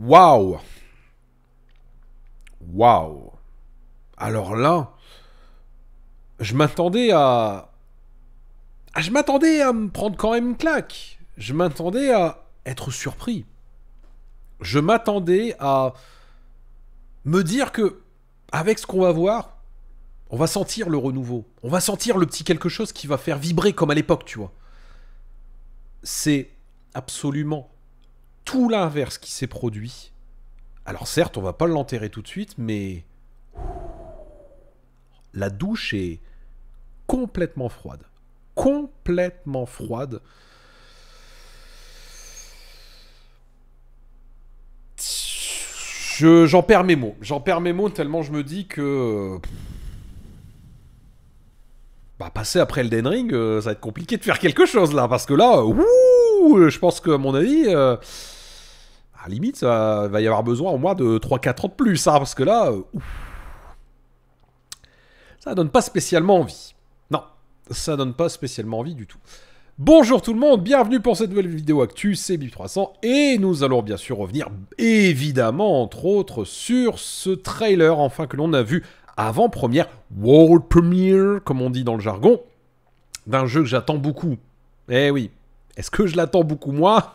Waouh Waouh Alors là, je m'attendais à... Je m'attendais à me prendre quand même une claque. Je m'attendais à être surpris. Je m'attendais à me dire que, avec ce qu'on va voir, on va sentir le renouveau. On va sentir le petit quelque chose qui va faire vibrer comme à l'époque, tu vois. C'est absolument tout l'inverse qui s'est produit. Alors certes, on va pas l'enterrer tout de suite, mais la douche est complètement froide. Complètement froide. j'en perds mes mots. J'en perds mes mots tellement je me dis que. Bah, passer après Den Ring, euh, ça va être compliqué de faire quelque chose là, parce que là, ouh, je pense que, à mon avis. Euh, limite, ça va y avoir besoin au moins de 3-4 ans de plus, ça hein, parce que là, euh, ça donne pas spécialement envie. Non, ça donne pas spécialement envie du tout. Bonjour tout le monde, bienvenue pour cette nouvelle vidéo actu, c'est Bip300 et nous allons bien sûr revenir évidemment entre autres sur ce trailer enfin que l'on a vu avant-première, world premiere comme on dit dans le jargon, d'un jeu que j'attends beaucoup. Eh oui, est-ce que je l'attends beaucoup moi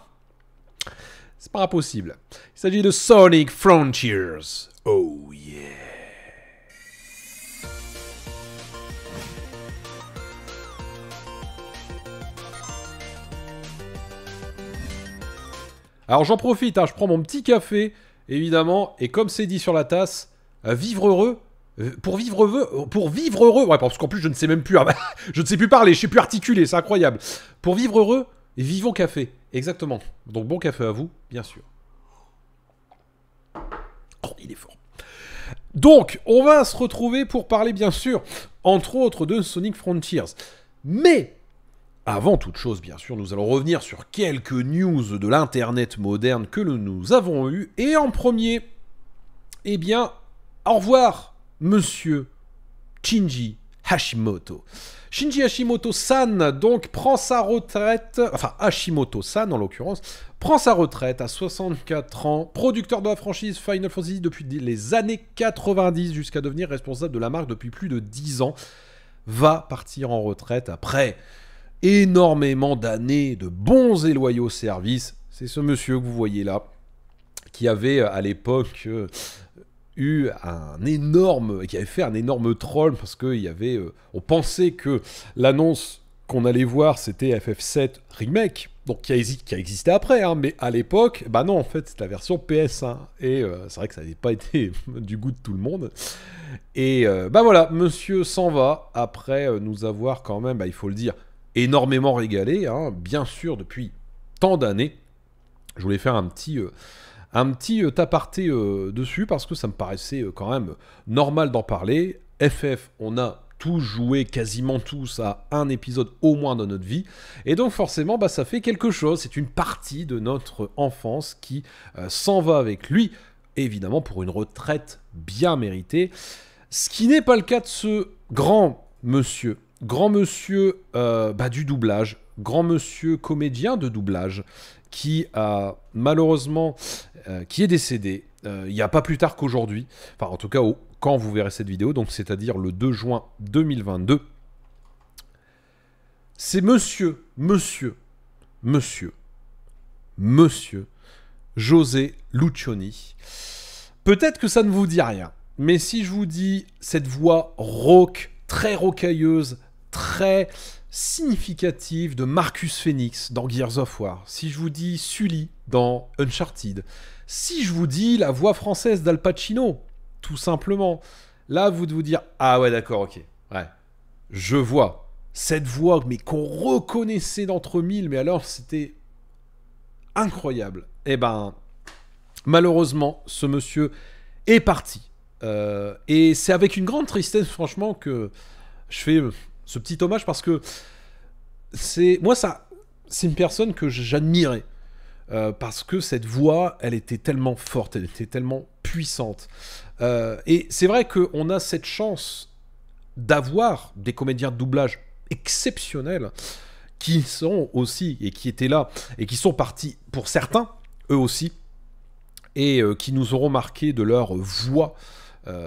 c'est pas impossible. Il s'agit de Sonic Frontiers. Oh yeah. Alors j'en profite, hein, je prends mon petit café, évidemment, et comme c'est dit sur la tasse, euh, vivre heureux, euh, pour vivre heureux, pour vivre heureux, ouais, parce qu'en plus je ne sais même plus, je ne sais plus parler, je ne sais plus articuler, c'est incroyable. Pour vivre heureux, vivons café. Exactement. Donc bon café à vous, bien sûr. Oh, il est fort. Donc, on va se retrouver pour parler, bien sûr, entre autres, de Sonic Frontiers. Mais, avant toute chose, bien sûr, nous allons revenir sur quelques news de l'Internet moderne que nous avons eues. Et en premier, eh bien, au revoir, monsieur Chinji. Hashimoto. Shinji Hashimoto-san donc prend sa retraite, enfin Hashimoto-san en l'occurrence, prend sa retraite à 64 ans, producteur de la franchise Final Fantasy depuis les années 90 jusqu'à devenir responsable de la marque depuis plus de 10 ans, va partir en retraite après énormément d'années de bons et loyaux services. C'est ce monsieur que vous voyez là, qui avait à l'époque euh, eu un énorme, qui avait fait un énorme troll parce que y avait, euh, on pensait que l'annonce qu'on allait voir c'était FF7 remake, donc qui a, existé après, hein. mais à l'époque, bah non en fait c'est la version PS1 et euh, c'est vrai que ça n'avait pas été du goût de tout le monde. Et euh, bah voilà, Monsieur s'en va après nous avoir quand même, bah, il faut le dire, énormément régalé, hein. bien sûr depuis tant d'années. Je voulais faire un petit un petit euh, aparté euh, dessus parce que ça me paraissait euh, quand même normal d'en parler. FF, on a tous joué quasiment tous à un épisode au moins dans notre vie. Et donc forcément, bah, ça fait quelque chose. C'est une partie de notre enfance qui s'en va avec lui, évidemment pour une retraite bien méritée. Ce qui n'est pas le cas de ce grand monsieur. Grand monsieur bah, du doublage, grand monsieur comédien de doublage, qui a malheureusement, euh, qui est décédé euh, il n'y a pas plus tard qu'aujourd'hui, enfin en tout cas au, quand vous verrez cette vidéo, donc c'est-à-dire le 2 juin 2022. C'est monsieur, monsieur, monsieur, monsieur José Lucioni. Peut-être que ça ne vous dit rien, mais si je vous dis cette voix rauque, très rocailleuse, très significative de Marcus Phoenix dans Gears of War, si je vous dis Sully dans Uncharted, si je vous dis la voix française d'Al Pacino, tout simplement, là vous de vous dire ah ouais d'accord ok ouais je vois cette voix mais qu'on reconnaissait d'entre mille mais alors c'était incroyable. et eh ben malheureusement ce monsieur est parti euh, et c'est avec une grande tristesse franchement que je fais euh, petit hommage parce que c'est moi ça, c'est une personne que j'admirais euh, parce que cette voix, elle était tellement forte, elle était tellement puissante. Euh, et c'est vrai que on a cette chance d'avoir des comédiens de doublage exceptionnels qui sont aussi et qui étaient là et qui sont partis pour certains eux aussi et euh, qui nous auront marqué de leur voix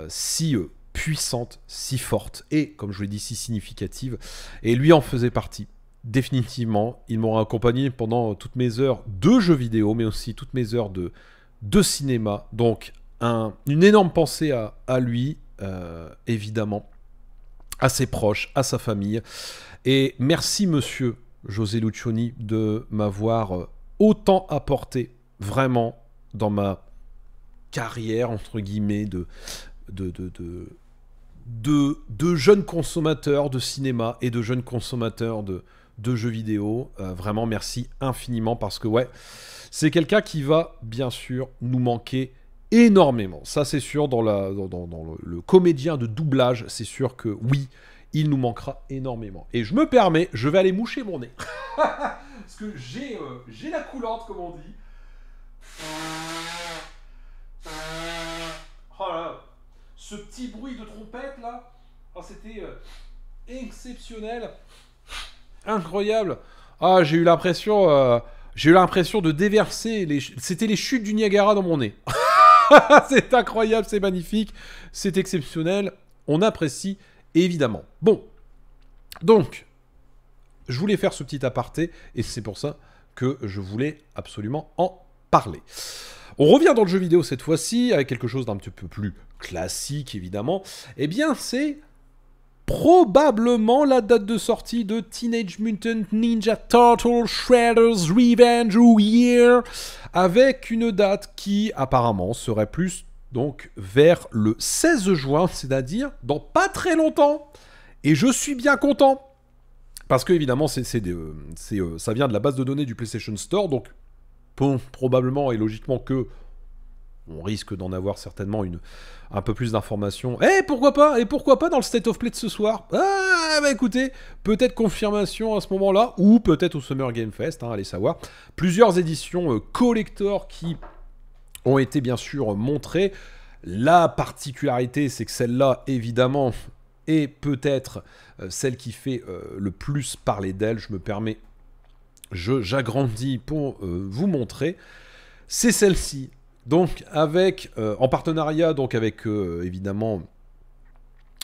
si puissante, si forte et, comme je l'ai dit, si significative. Et lui en faisait partie. Définitivement, il m'aura accompagné pendant toutes mes heures de jeux vidéo, mais aussi toutes mes heures de, de cinéma. Donc, une énorme pensée à, lui, euh, évidemment, à ses proches, à sa famille. Et merci, monsieur José Lucioni, de m'avoir euh, autant apporté, vraiment, dans ma carrière, entre guillemets, de, de de, jeunes consommateurs de cinéma et de jeunes consommateurs de, jeux vidéo. Euh, vraiment, merci infiniment parce que, ouais, c'est quelqu'un qui va, bien sûr, nous manquer énormément. Ça, c'est sûr, dans, le, comédien de doublage, c'est sûr que oui, il nous manquera énormément. Et je me permets, je vais aller moucher mon nez. parce que euh, j'ai la coulante, comme on dit. ce petit bruit de trompette là, oh, c'était euh, exceptionnel, incroyable. Ah, j'ai eu l'impression, euh, j'ai eu l'impression de déverser. Les... C'était les chutes du Niagara dans mon nez. c'est incroyable, c'est magnifique, c'est exceptionnel. On apprécie évidemment. Bon, donc, je voulais faire ce petit aparté et c'est pour ça que je voulais absolument en parler. On revient dans le jeu vidéo cette fois-ci avec quelque chose d'un petit peu plus classique évidemment, et eh bien c'est probablement la date de sortie de Teenage Mutant Ninja Turtle Shredder's Revenge ou Year, avec une date qui apparemment serait plus donc vers le 16 juin, c'est-à-dire dans pas très longtemps. Et je suis bien content. Parce que évidemment, c'est, euh, euh, ça vient de la base de données du PlayStation Store, donc bon, probablement et logiquement que on risque d'en avoir certainement une, un peu plus d'informations. Et eh, pourquoi pas Et pourquoi pas dans le State of Play de ce soir Ah bah écoutez, peut-être confirmation à ce moment-là, ou peut-être au Summer Game Fest, hein, allez savoir. Plusieurs éditions euh, collector qui ont été bien sûr montrées. La particularité, c'est que celle-là, évidemment, est peut-être euh, celle qui fait euh, le plus parler d'elle. Je me permets, j'agrandis pour vous montrer. C'est celle-ci donc avec, euh, en partenariat donc avec euh, évidemment,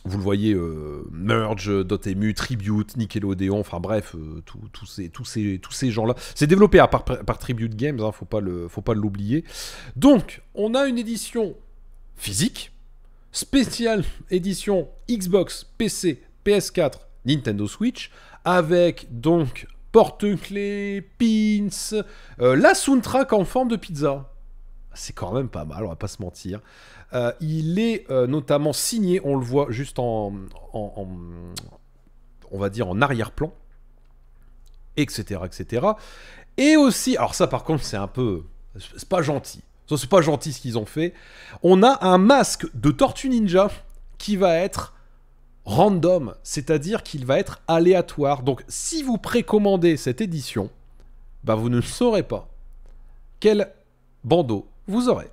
vous le voyez, merge.emu Merge, Dotemu, Tribute, Nickelodeon, enfin bref, euh, tous ces, tous ces gens-là. C'est développé hein, par, par, Tribute Games, il hein, faut pas le, faut pas l'oublier. Donc on a une édition physique, spéciale édition Xbox, PC, PS4, Nintendo Switch, avec donc porte-clés, pins, la soundtrack en forme de pizza. C'est quand même pas mal, on va pas se mentir. Euh, il est euh, notamment signé, on le voit juste en, on va dire en arrière-plan, etc., etc. Et aussi, alors ça par contre c'est un peu, c'est pas gentil. c'est pas gentil ce qu'ils ont fait. On a un masque de Tortue Ninja qui va être random, c'est-à-dire qu'il va être aléatoire. Donc si vous précommandez cette édition, bah vous ne saurez pas quel bandeau vous aurez.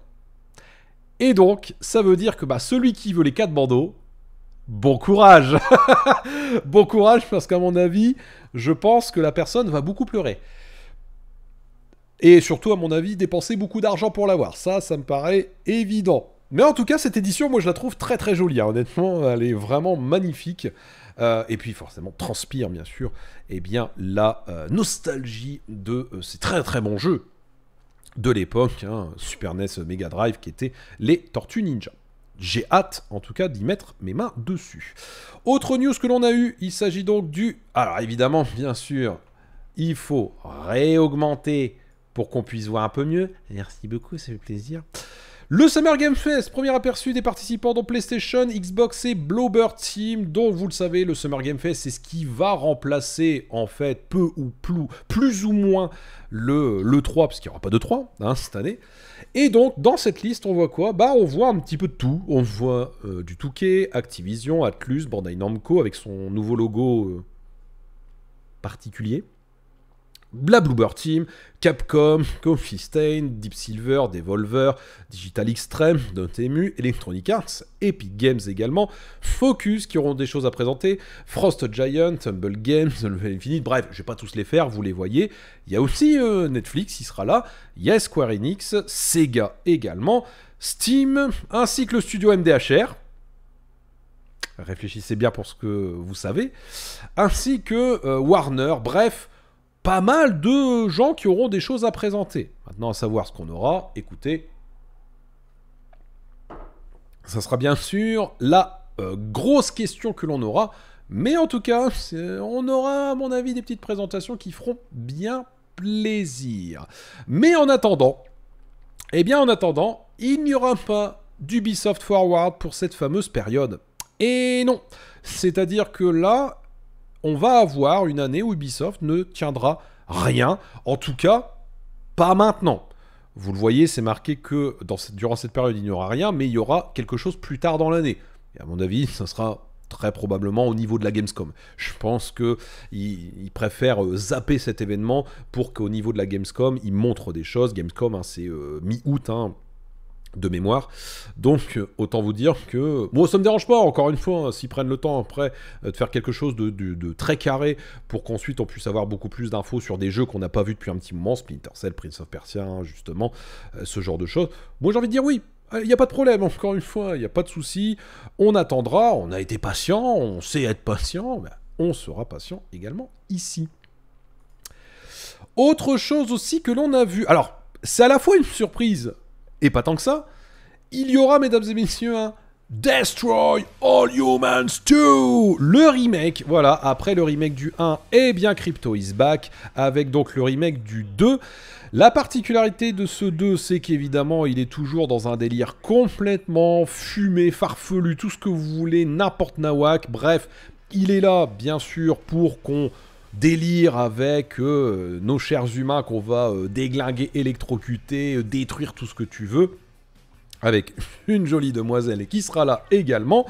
Et donc, ça veut dire que bah, celui qui veut les quatre bandeaux, bon courage Bon courage, parce qu'à mon avis, je pense que la personne va beaucoup pleurer. Et surtout, à mon avis, dépenser beaucoup d'argent pour l'avoir. Ça, ça me paraît évident. Mais en tout cas, cette édition, moi, je la trouve très très jolie. Hein. Honnêtement, elle est vraiment magnifique. Euh, et puis, forcément, transpire, bien sûr, eh bien, la euh, nostalgie de euh, ces très très bons jeux de l'époque, hein, Super NES Mega Drive, qui étaient les Tortues Ninja. J'ai hâte, en tout cas, d'y mettre mes mains dessus. Autre news que l'on a eu, il s'agit donc du... Alors évidemment, bien sûr, il faut réaugmenter pour qu'on puisse voir un peu mieux. Merci beaucoup, ça fait plaisir. Le Summer Game Fest, premier aperçu des participants dans PlayStation, Xbox et Blobber Team. Donc vous le savez, le Summer Game Fest, c'est ce qui va remplacer en fait peu ou plus, plus ou moins le, 3, parce qu'il n'y aura pas de 3 hein, cette année. Et donc dans cette liste, on voit quoi Bah on voit un petit peu de tout. On voit euh, du Touquet, Activision, Atlus, Bandai Namco avec son nouveau logo euh, particulier. La Team, Capcom, Confistain, Deep Silver, Devolver, Digital Extreme, Dotemu, Electronic Arts, Epic Games également, Focus qui auront des choses à présenter, Frost Giant, Humble Games, Infinite, bref, je vais pas tous les faire, vous les voyez. Il y a aussi euh, Netflix, il sera là, il y a Square Enix, Sega également, Steam, ainsi que le studio MDHR, réfléchissez bien pour ce que vous savez, ainsi que euh, Warner, bref, pas mal de gens qui auront des choses à présenter. Maintenant, à savoir ce qu'on aura, écoutez, ça sera bien sûr la euh, grosse question que l'on aura. Mais en tout cas, on aura, à mon avis, des petites présentations qui feront bien plaisir. Mais en attendant, eh bien, en attendant, il n'y aura pas d'Ubisoft Forward pour cette fameuse période. Et non, c'est-à-dire que là, on va avoir une année où Ubisoft ne tiendra rien, en tout cas pas maintenant. Vous le voyez, c'est marqué que durant cette période, il n'y aura rien, mais il y aura quelque chose plus tard dans l'année. Et à mon avis, ça sera très probablement au niveau de la Gamescom. Je pense qu'ils il préfèrent euh, zapper cet événement pour qu'au niveau de la Gamescom, ils montrent des choses. Gamescom, hein, c'est euh, mi-août, hein, de mémoire. Donc, autant vous dire que... bon, ça me dérange pas, encore une fois, hein, s'ils prennent le temps après euh, de faire quelque chose de, très carré pour qu'ensuite on puisse avoir beaucoup plus d'infos sur des jeux qu'on n'a pas vu depuis un petit moment, Splinter Cell, Prince of Persia, hein, justement, euh, ce genre de choses. Moi, j'ai envie de dire oui, il euh, n'y a pas de problème, encore une fois, il n'y a pas de souci. On attendra, on a été patient, on sait être patient, on sera patient également ici. Autre chose aussi que l'on a vu... Alors, c'est à la fois une surprise et pas tant que ça, il y aura, mesdames et messieurs, Destroy All Humans 2 Le remake, voilà, après le remake du 1, et eh bien Crypto is back, avec donc le remake du 2. La particularité de ce 2, c'est qu'évidemment, il est toujours dans un délire complètement fumé, farfelu, tout ce que vous voulez, n'importe nawak, bref, il est là, bien sûr, pour qu'on délire avec euh, nos chers humains qu'on va euh, déglinguer, électrocuter, euh, détruire tout ce que tu veux, avec une jolie demoiselle qui sera là également.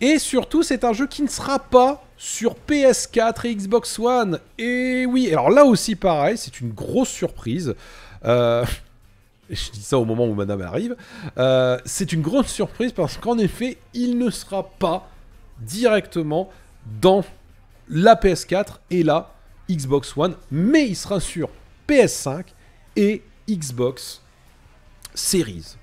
Et surtout, c'est un jeu qui ne sera pas sur PS4 et Xbox One. Et oui, alors là aussi pareil, c'est une grosse surprise. Je dis ça au moment où madame arrive. c'est une grosse surprise parce qu'en effet, il ne sera pas directement dans la PS4 et la Xbox One, mais il sera sur PS5 et Xbox Series.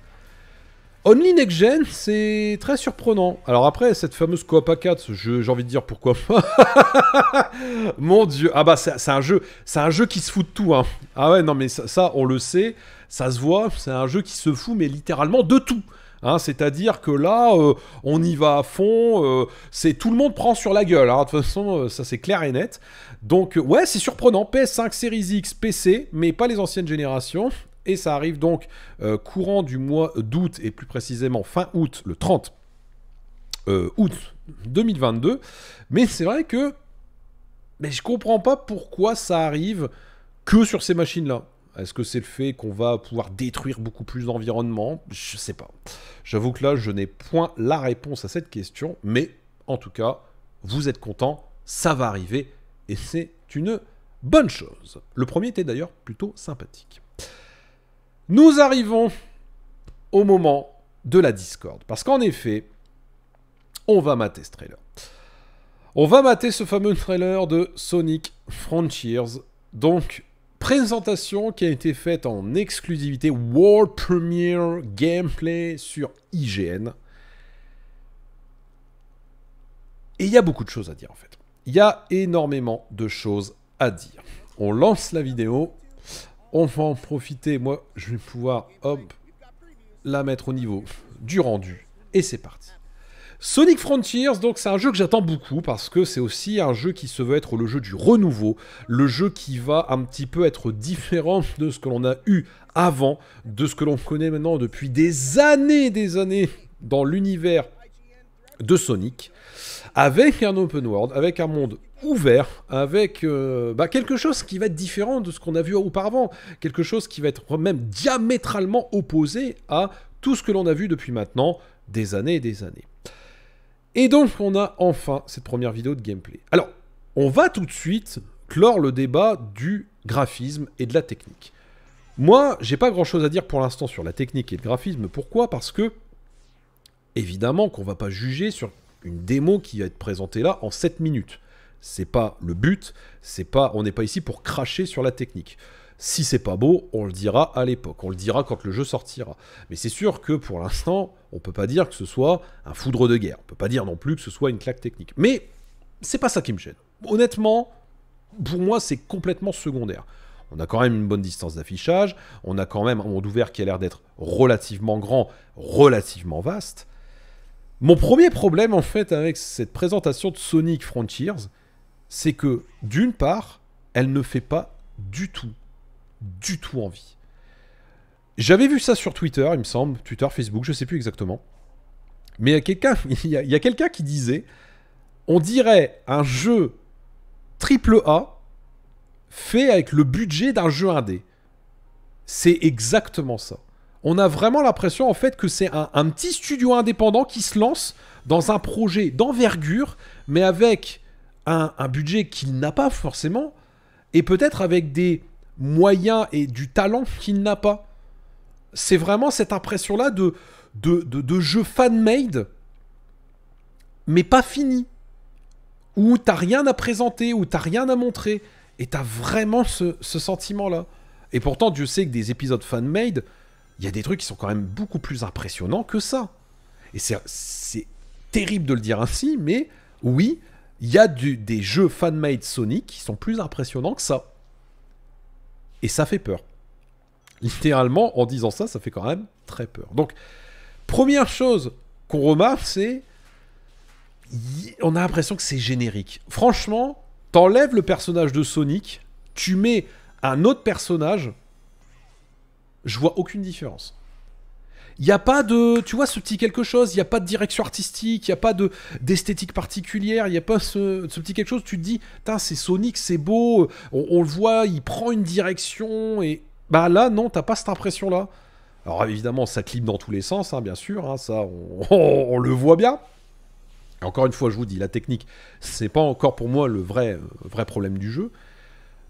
Only Next Gen, c'est très surprenant. Alors après, cette fameuse coop a 4, j'ai envie de dire pourquoi pas. Mon dieu. Ah bah c'est un jeu c'est un jeu qui se fout de tout. Hein. Ah ouais, non mais ça, ça on le sait, ça se voit, c'est un jeu qui se fout mais littéralement de tout. Hein, c'est-à-dire que là, euh, on y va à fond, euh, c'est tout le monde prend sur la gueule. alors hein. de toute façon, euh, ça c'est clair et net. Donc ouais, c'est surprenant. PS5, Series X, PC, mais pas les anciennes générations. Et ça arrive donc courant du mois d'août, et plus précisément fin août, le 30 août 2022. Mais c'est vrai que mais je comprends pas pourquoi ça arrive que sur ces machines-là. Est-ce que c'est le fait qu'on va pouvoir détruire beaucoup plus d'environnement Je sais pas. J'avoue que là, je n'ai point la réponse à cette question, mais en tout cas, vous êtes content, ça va arriver, et c'est une bonne chose. Le premier était d'ailleurs plutôt sympathique. Nous arrivons au moment de la discorde, parce qu'en effet, on va mater ce trailer. On va mater ce fameux trailer de Sonic Frontiers. Donc, présentation qui a été faite en exclusivité World Premiere Gameplay sur IGN. Et il y a beaucoup de choses à dire en fait. Il y a énormément de choses à dire. On lance la vidéo, on va en profiter. Moi, je vais pouvoir, hop, la mettre au niveau du rendu. Et c'est parti. Sonic Frontiers, donc c'est un jeu que j'attends beaucoup parce que c'est aussi un jeu qui se veut être le jeu du renouveau, le jeu qui va un petit peu être différent de ce que l'on a eu avant, de ce que l'on connaît maintenant depuis des années, des années dans l'univers de Sonic, avec un open world, avec un monde ouvert, avec euh, bah, quelque chose qui va être différent de ce qu'on a vu auparavant, quelque chose qui va être même diamétralement opposé à tout ce que l'on a vu depuis maintenant des années et des années. Et donc on a enfin cette première vidéo de gameplay. Alors, on va tout de suite clore le débat du graphisme et de la technique. Moi, j'ai pas grand chose à dire pour l'instant sur la technique et le graphisme. Pourquoi Parce que, évidemment, qu'on va pas juger sur une démo qui va être présentée là en 7 minutes. C'est pas le but, c'est pas, on n'est pas ici pour cracher sur la technique. Si c'est pas beau, on le dira à l'époque, on le dira quand le jeu sortira. Mais c'est sûr que pour l'instant, on peut pas dire que ce soit un foudre de guerre. On peut pas dire non plus que ce soit une claque technique. Mais c'est pas ça qui me gêne. Honnêtement, pour moi, c'est complètement secondaire. On a quand même une bonne distance d'affichage, on a quand même un monde ouvert qui a l'air d'être relativement grand, relativement vaste. Mon premier problème en fait avec cette présentation de Sonic Frontiers, c'est que d'une part, elle ne fait pas du tout du tout envie. J'avais vu ça sur Twitter, il me semble, Twitter, Facebook, je ne sais plus exactement. Mais il y a quelqu'un qui disait on dirait un jeu triple A fait avec le budget d'un jeu indé. C'est exactement ça. On a vraiment l'impression en fait que c'est un, petit studio indépendant qui se lance dans un projet d'envergure, mais avec un budget qu'il n'a pas forcément, et peut-être avec des, moyen et du talent qu'il n'a pas. C'est vraiment cette impression-là de, de, de, jeu fan-made, mais pas fini. Où t'as rien à présenter, où t'as rien à montrer. Et t'as vraiment ce, sentiment-là. Et pourtant, Dieu sait que des épisodes fan-made, il y a des trucs qui sont quand même beaucoup plus impressionnants que ça. Et c'est terrible de le dire ainsi, mais oui, il y a du, des jeux fan-made Sonic qui sont plus impressionnants que ça. Et ça fait peur. Littéralement, en disant ça, ça fait quand même très peur. Donc, première chose qu'on remarque, c'est on a l'impression que c'est générique. Franchement, t'enlèves le personnage de Sonic, tu mets un autre personnage, je vois aucune différence. Il n'y a pas de, tu vois, ce petit quelque chose, il n'y a pas de direction artistique, il n'y a pas de d'esthétique particulière, il n'y a pas ce, petit quelque chose, tu te dis, c'est Sonic, c'est beau, on, le voit, il prend une direction, et bah là, non, t'as pas cette impression-là. Alors évidemment, ça clip dans tous les sens, hein, bien sûr, hein, ça, on, le voit bien. encore une fois, je vous dis, la technique, c'est pas encore pour moi le vrai, euh, vrai problème du jeu.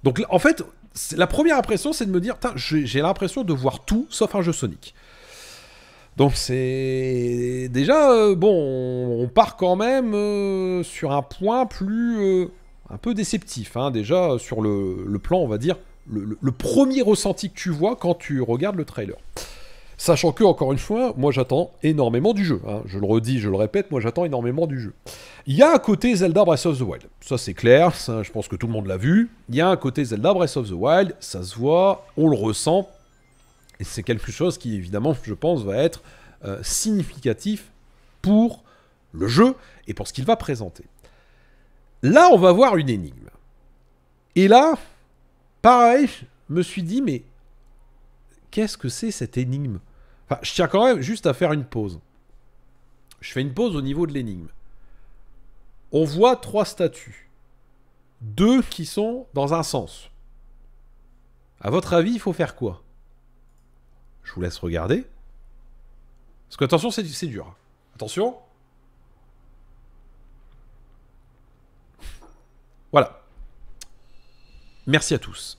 Donc en fait, la première impression, c'est de me dire, j'ai l'impression de voir tout sauf un jeu Sonic. Donc c'est déjà euh, bon, on part quand même euh, sur un point plus euh, un peu déceptif, hein, déjà sur le, plan, on va dire, le, premier ressenti que tu vois quand tu regardes le trailer. Sachant que, encore une fois, moi j'attends énormément du jeu. Hein. Je le redis, je le répète, moi j'attends énormément du jeu. Il y a un côté Zelda Breath of the Wild. Ça c'est clair, je pense que tout le monde l'a vu. Il y a un côté Zelda Breath of the Wild, ça se voit, on le ressent, c'est quelque chose qui, évidemment, je pense, va être euh, significatif pour le jeu et pour ce qu'il va présenter. Là, on va voir une énigme. Et là, pareil, je me suis dit, mais qu'est-ce que c'est cette énigme je tiens quand même juste à faire une pause. Je fais une pause au niveau de l'énigme. On voit trois statues. Deux qui sont dans un sens. À votre avis, il faut faire quoi vous laisse regarder. Parce que attention, c'est dur. Attention. Voilà. Merci à tous.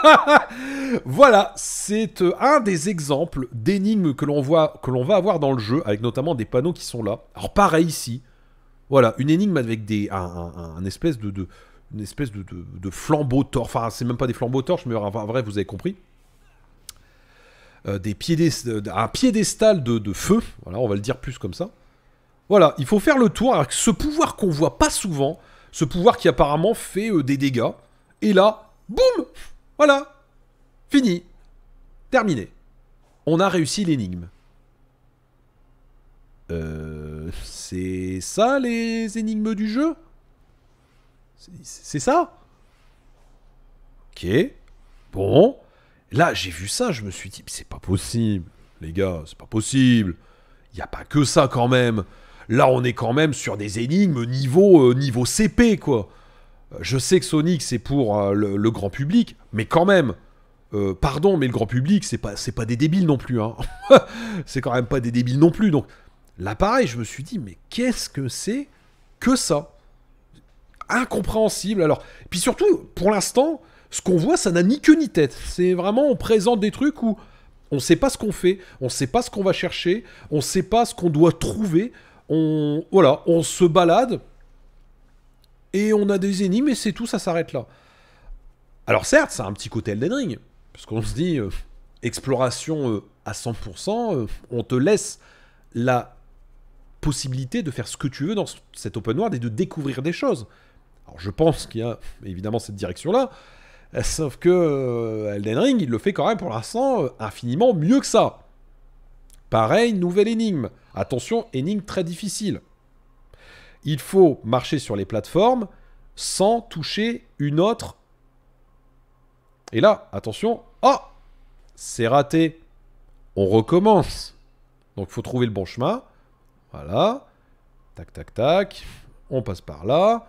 voilà, c'est euh, un des exemples d'énigmes que l'on voit, que l'on va avoir dans le jeu, avec notamment des panneaux qui sont là. Alors pareil ici, voilà, une énigme avec des, un, espèce de, une espèce de, de flambeau torche. Enfin, c'est même pas des flambeaux torches, mais en vrai, vous avez compris. Euh, un piédestal de, feu, voilà, on va le dire plus comme ça. Voilà, il faut faire le tour avec ce pouvoir qu'on voit pas souvent, ce pouvoir qui apparemment fait euh, des dégâts, et là, boum Voilà Fini Terminé. On a réussi l'énigme. Euh, c'est ça les énigmes du jeu C'est ça Ok. Bon. Là, j'ai vu ça, je me suis dit, c'est pas possible, les gars, c'est pas possible. Il n'y a pas que ça quand même. Là, on est quand même sur des énigmes niveau, euh, niveau CP, quoi. Euh, je sais que Sonic, c'est pour euh, le, grand public, mais quand même. pardon, mais le grand public, c'est pas, c'est pas des débiles non plus. Hein. c'est quand même pas des débiles non plus. Donc là, pareil, je me suis dit, mais qu'est-ce que c'est que ça Incompréhensible. Alors, puis surtout, pour l'instant, ce qu'on voit, ça n'a ni queue ni tête. C'est vraiment, on présente des trucs où on ne sait pas ce qu'on fait, on ne sait pas ce qu'on va chercher, on ne sait pas ce qu'on doit trouver. On, voilà, on se balade et on a des ennemis, mais c'est tout, ça s'arrête là. Alors certes, ça a un petit côté Elden Ring, parce qu'on se dit, euh, exploration euh, à 100%, euh, on te laisse la possibilité de faire ce que tu veux dans cet open world et de découvrir des choses. Alors je pense qu'il y a évidemment cette direction-là, Sauf que euh, Elden Ring, il le fait quand même pour l'instant euh, infiniment mieux que ça. Pareil, nouvelle énigme. Attention, énigme très difficile. Il faut marcher sur les plateformes sans toucher une autre. Et là, attention, oh C'est raté. On recommence. Donc il faut trouver le bon chemin. Voilà. Tac, tac, tac. On passe par là.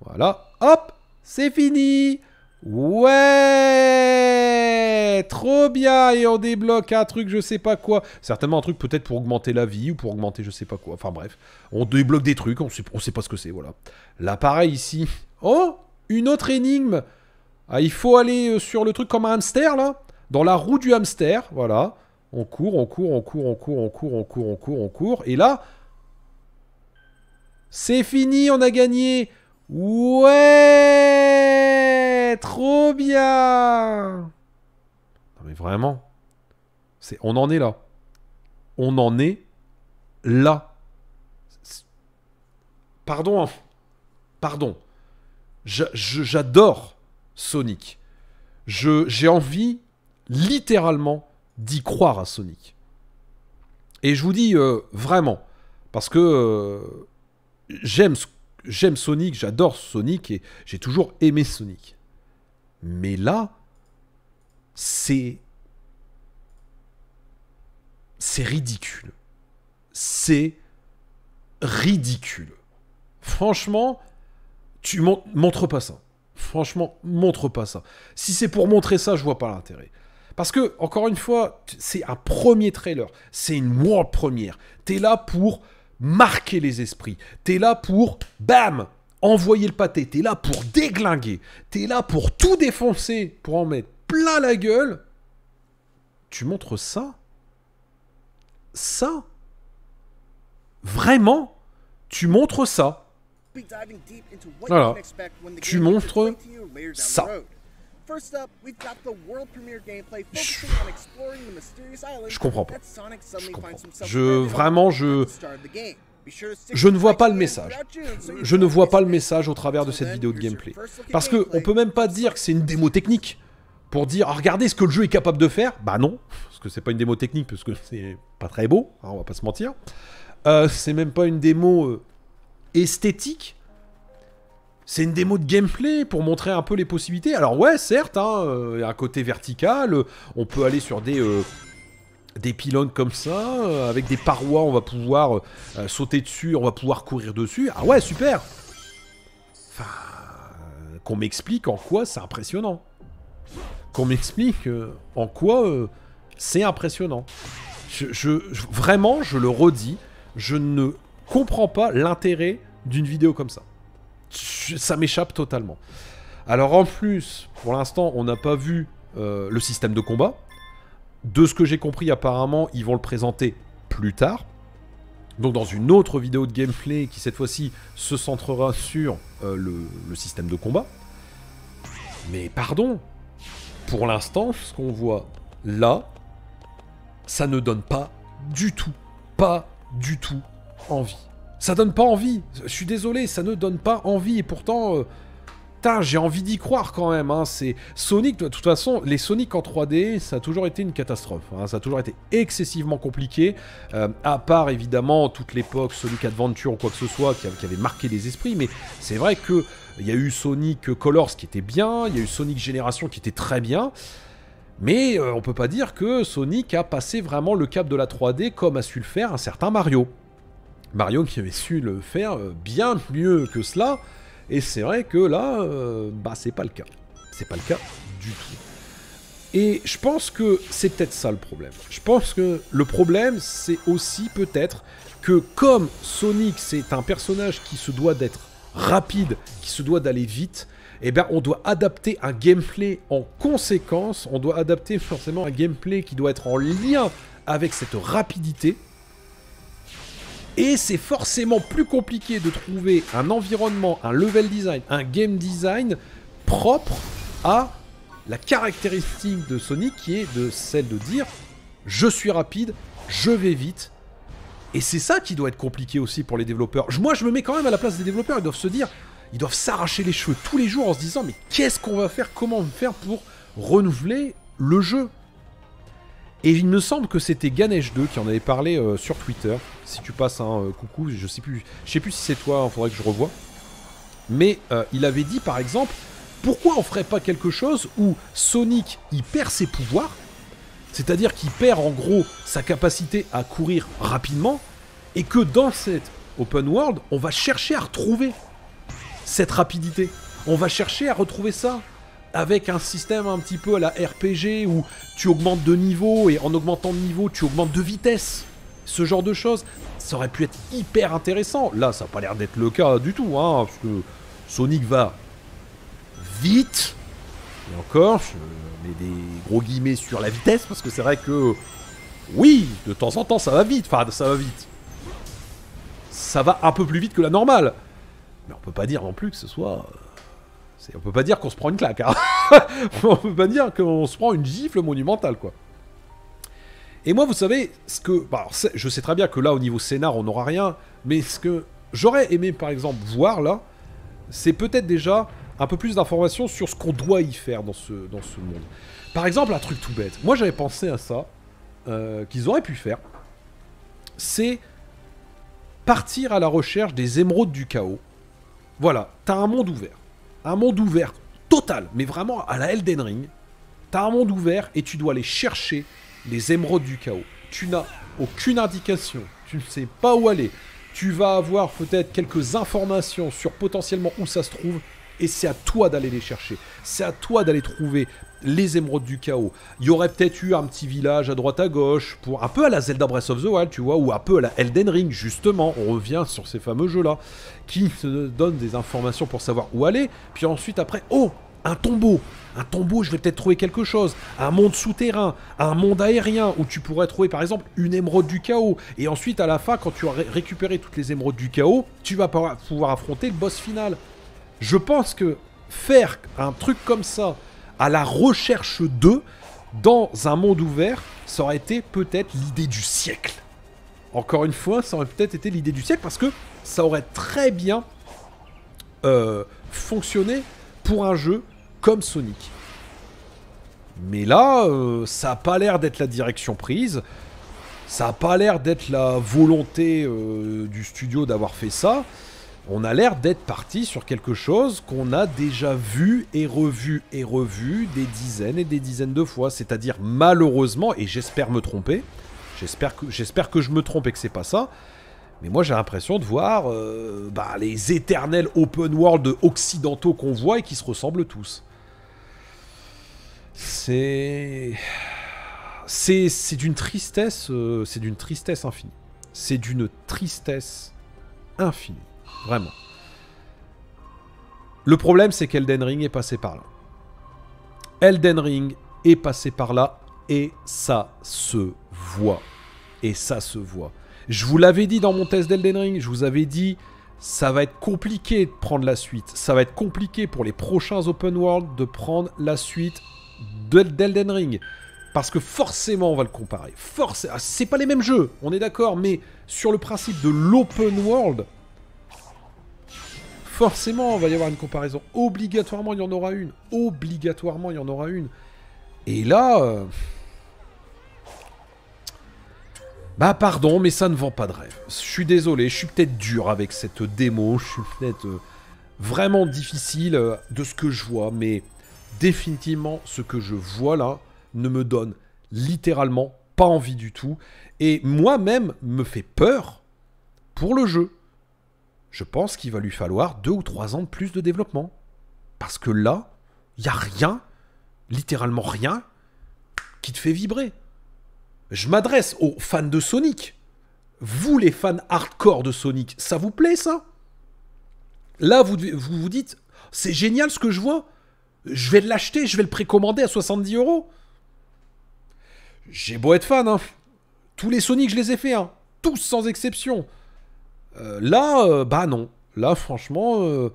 Voilà. Hop C'est fini Ouais Trop bien Et on débloque un truc, je sais pas quoi. Certainement un truc peut-être pour augmenter la vie ou pour augmenter je sais pas quoi. Enfin bref, on débloque des trucs, on sait, sait pas ce que c'est, voilà. L'appareil ici. Oh Une autre énigme ah, Il faut aller euh, sur le truc comme un hamster, là Dans la roue du hamster, voilà. On court, on court, on court, on court, on court, on court, on court, on court. Et là... C'est fini, on a gagné Ouais trop bien Non mais vraiment, c'est, on en est là. On en est là. Pardon, hein. pardon. j'adore Sonic. Je, j'ai envie, littéralement, d'y croire à Sonic. Et je vous dis euh, vraiment, parce que euh, j'aime, j'aime Sonic, j'adore Sonic et j'ai toujours aimé Sonic. Mais là, c'est. C'est ridicule. C'est ridicule. Franchement, tu montres pas ça. Franchement, montre pas ça. Si c'est pour montrer ça, je vois pas l'intérêt. Parce que, encore une fois, c'est un premier trailer. C'est une world première. T'es là pour marquer les esprits. T'es là pour, bam, envoyer le pâté, t'es là pour déglinguer, t'es là pour tout défoncer, pour en mettre plein la gueule, tu montres ça Ça Vraiment Tu montres ça Voilà. Tu montres ça. Je comprends pas. Je comprends. Je vraiment je je ne vois pas le message. Je ne vois pas le message au travers de cette vidéo de gameplay. Parce qu'on on peut même pas dire que c'est une démo technique pour dire ah, regardez ce que le jeu est capable de faire. Bah non, parce que c'est pas une démo technique parce que c'est pas très beau, hein, on va pas se mentir. Euh, c'est même pas une démo euh, esthétique. C'est une démo de gameplay pour montrer un peu les possibilités. Alors ouais, certes, hein, euh, il y a un côté vertical, on peut aller sur des des pylônes comme ça, euh, avec des parois, on va pouvoir euh, euh, sauter dessus, on va pouvoir courir dessus. Ah ouais, super qu'on m'explique en quoi c'est impressionnant. Qu'on m'explique en quoi c'est impressionnant. je, vraiment, je le redis, je ne comprends pas l'intérêt d'une vidéo comme ça. ça m'échappe totalement. Alors en plus, pour l'instant, on n'a pas vu le système de combat de ce que j'ai compris, apparemment, ils vont le présenter plus tard. Donc dans une autre vidéo de gameplay qui cette fois-ci se centrera sur euh, le, système de combat. Mais pardon, pour l'instant, ce qu'on voit là, ça ne donne pas du tout, pas du tout envie. Ça donne pas envie. Je suis désolé, ça ne donne pas envie. Et pourtant, euh, j'ai envie d'y croire quand même. Hein. C'est Sonic, de toute façon, les Sonic en 3D, ça a toujours été une catastrophe. Hein. Ça a toujours été excessivement compliqué, euh, à part évidemment toute l'époque Sonic Adventure ou quoi que ce soit qui, avait marqué les esprits. Mais c'est vrai que il y a eu Sonic Colors qui était bien, il y a eu Sonic Génération qui était très bien. Mais on euh, on peut pas dire que Sonic a passé vraiment le cap de la 3D comme a su le faire un certain Mario. Mario qui avait su le faire euh, bien mieux que cela. Et c'est vrai que là, euh, bah c'est pas le cas. C'est pas le cas du tout. Et je pense que c'est peut-être ça le problème. Je pense que le problème, c'est aussi peut-être que comme Sonic, c'est un personnage qui se doit d'être rapide, qui se doit d'aller vite, eh bien, on doit adapter un gameplay en conséquence, on doit adapter forcément un gameplay qui doit être en lien avec cette rapidité, et c'est forcément plus compliqué de trouver un environnement, un level design, un game design propre à la caractéristique de Sonic qui est de celle de dire je suis rapide, je vais vite. Et c'est ça qui doit être compliqué aussi pour les développeurs. Moi, je me mets quand même à la place des développeurs. Ils doivent se dire, ils doivent s'arracher les cheveux tous les jours en se disant mais qu'est-ce qu'on va faire, comment on va faire pour renouveler le jeu et il me semble que c'était Ganesh 2 qui en avait parlé euh, sur Twitter. Si tu passes un euh, coucou, je sais plus, je sais plus si c'est toi, il hein, faudrait que je revoie. Mais euh, il avait dit par exemple, pourquoi on ferait pas quelque chose où Sonic il perd ses pouvoirs, c'est-à-dire qu'il perd en gros sa capacité à courir rapidement, et que dans cette open world, on va chercher à retrouver cette rapidité. On va chercher à retrouver ça avec un système un petit peu à la RPG où tu augmentes de niveau et en augmentant de niveau, tu augmentes de vitesse. Ce genre de choses, ça aurait pu être hyper intéressant. Là, ça n'a pas l'air d'être le cas du tout, hein, parce que Sonic va vite. Et encore, je mets des gros guillemets sur la vitesse, parce que c'est vrai que oui, de temps en temps, ça va vite. Enfin, ça va vite. Ça va un peu plus vite que la normale. Mais on peut pas dire non plus que ce soit euh, on peut pas dire qu'on se prend une claque. Hein on peut pas dire qu'on se prend une gifle monumentale, quoi. Et moi, vous savez, ce que. Bah, je sais très bien que là, au niveau scénar, on n'aura rien. Mais ce que j'aurais aimé, par exemple, voir là, c'est peut-être déjà un peu plus d'informations sur ce qu'on doit y faire dans ce, dans ce monde. Par exemple, un truc tout bête. Moi, j'avais pensé à ça, euh, qu'ils auraient pu faire. C'est partir à la recherche des émeraudes du chaos. Voilà, t'as un monde ouvert un monde ouvert total, mais vraiment à la Elden Ring. T'as un monde ouvert et tu dois aller chercher les émeraudes du chaos. Tu n'as aucune indication, tu ne sais pas où aller. Tu vas avoir peut-être quelques informations sur potentiellement où ça se trouve, et c'est à toi d'aller les chercher. C'est à toi d'aller trouver les émeraudes du chaos. Il y aurait peut-être eu un petit village à droite à gauche, pour un peu à la Zelda Breath of the Wild, tu vois, ou un peu à la Elden Ring, justement, on revient sur ces fameux jeux-là, qui te donnent des informations pour savoir où aller, puis ensuite après, oh, un tombeau un tombeau, je vais peut-être trouver quelque chose, un monde souterrain, un monde aérien, où tu pourrais trouver par exemple une émeraude du chaos. Et ensuite, à la fin, quand tu as récupéré toutes les émeraudes du chaos, tu vas pouvoir affronter le boss final. Je pense que faire un truc comme ça, à la recherche d'eux dans un monde ouvert, ça aurait été peut-être l'idée du siècle. Encore une fois, ça aurait peut-être été l'idée du siècle parce que ça aurait très bien euh, fonctionné pour un jeu comme Sonic. Mais là, euh, ça n'a pas l'air d'être la direction prise. Ça n'a pas l'air d'être la volonté euh, du studio d'avoir fait ça on a l'air d'être parti sur quelque chose qu'on a déjà vu et revu et revu des dizaines et des dizaines de fois. C'est-à-dire malheureusement, et j'espère me tromper, j'espère que, que je me trompe et que c'est pas ça, mais moi j'ai l'impression de voir euh, bah, les éternels open world occidentaux qu'on voit et qui se ressemblent tous. C'est... C'est, c'est d'une tristesse, euh, c'est d'une tristesse infinie. C'est d'une tristesse infinie. Vraiment. Le problème, c'est qu'Elden Ring est passé par là. Elden Ring est passé par là et ça se voit. Et ça se voit. Je vous l'avais dit dans mon test d'Elden Ring, je vous avais dit, ça va être compliqué de prendre la suite. Ça va être compliqué pour les prochains open world de prendre la suite d'Elden Ring. Parce que forcément, on va le comparer. Forcément, ah, c'est pas les mêmes jeux, on est d'accord, mais sur le principe de l'open world, Forcément, il va y avoir une comparaison. Obligatoirement, il y en aura une. Obligatoirement, il y en aura une. Et là... Euh, bah pardon, mais ça ne vend pas de rêve. Je suis désolé, je suis peut-être dur avec cette démo. Je suis peut-être euh, vraiment difficile euh, de ce que je vois. Mais définitivement, ce que je vois là ne me donne littéralement pas envie du tout. Et moi-même me fait peur pour le jeu je pense qu'il va lui falloir deux ou trois ans de plus de développement. Parce que là, il n'y a rien, littéralement rien, qui te fait vibrer. Je m'adresse aux fans de Sonic. Vous, les fans hardcore de Sonic, ça vous plaît ça Là, vous, vous dites, c'est génial ce que je vois. Je vais l'acheter, je vais le précommander à 70 euros. J'ai beau être fan, hein. Tous les Sonic, je les ai faits, hein. Tous sans exception. Euh, là, euh, bah non. Là, franchement, euh,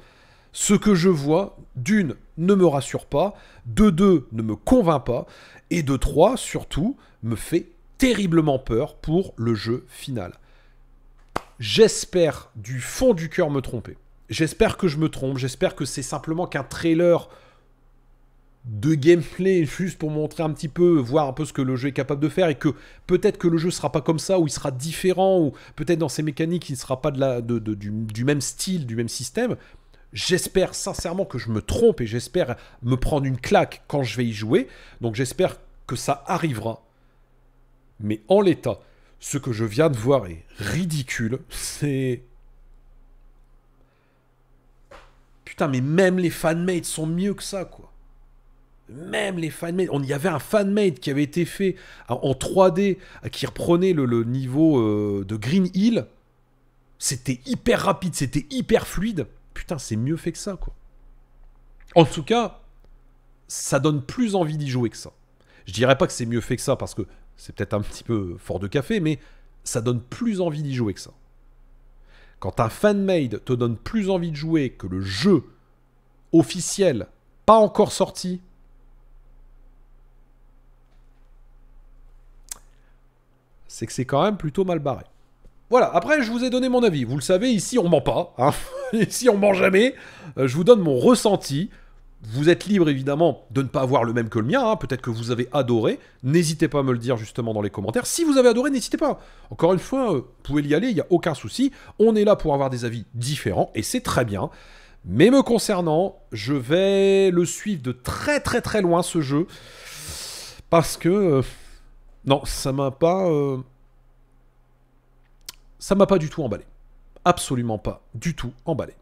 ce que je vois, d'une, ne me rassure pas, de deux, ne me convainc pas, et de trois, surtout, me fait terriblement peur pour le jeu final. J'espère du fond du cœur me tromper. J'espère que je me trompe, j'espère que c'est simplement qu'un trailer de gameplay juste pour montrer un petit peu, voir un peu ce que le jeu est capable de faire et que peut-être que le jeu sera pas comme ça ou il sera différent ou peut-être dans ses mécaniques il ne sera pas de la, du, du, même style, du même système. J'espère sincèrement que je me trompe et j'espère me prendre une claque quand je vais y jouer. Donc j'espère que ça arrivera. Mais en l'état, ce que je viens de voir est ridicule. C'est... Putain, mais même les fanmates sont mieux que ça, quoi même les fanmade, on y avait un fanmade qui avait été fait ah, en 3D ah, qui reprenait le, niveau euh, de Green Hill. C'était hyper rapide, c'était hyper fluide. Putain, c'est mieux fait que ça, quoi. En tout cas, ça donne plus envie d'y jouer que ça. Je dirais pas que c'est mieux fait que ça parce que c'est peut-être un petit peu fort de café, mais ça donne plus envie d'y jouer que ça. Quand un fanmade te donne plus envie de jouer que le jeu officiel, pas encore sorti, c'est que c'est quand même plutôt mal barré. Voilà, après je vous ai donné mon avis. Vous le savez, ici on ment pas. Hein. ici on ment jamais. Euh, je vous donne mon ressenti. Vous êtes libre évidemment de ne pas avoir le même que le mien, hein. peut-être que vous avez adoré, n'hésitez pas à me le dire justement dans les commentaires. Si vous avez adoré, n'hésitez pas. Encore une fois, euh, vous pouvez y aller, il n'y a aucun souci. On est là pour avoir des avis différents et c'est très bien. Mais me concernant, je vais le suivre de très très très loin ce jeu parce que euh, non, ça m'a pas. Euh, ça m'a pas du tout emballé. Absolument pas du tout emballé.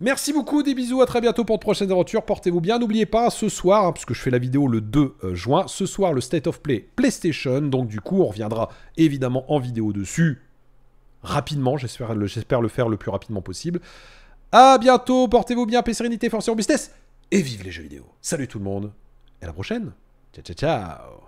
Merci beaucoup, des bisous, à très bientôt pour de prochaines aventures. Portez-vous bien. N'oubliez pas, ce soir, parce hein, puisque je fais la vidéo le 2 euh, juin, ce soir, le State of Play PlayStation. Donc, du coup, on reviendra évidemment en vidéo dessus rapidement. J'espère le, le, faire le plus rapidement possible. À bientôt. Portez-vous bien. Paix, sérénité, force et robustesse. Et vive les jeux vidéo. Salut tout le monde. Et à la prochaine. Ciao, ciao, ciao.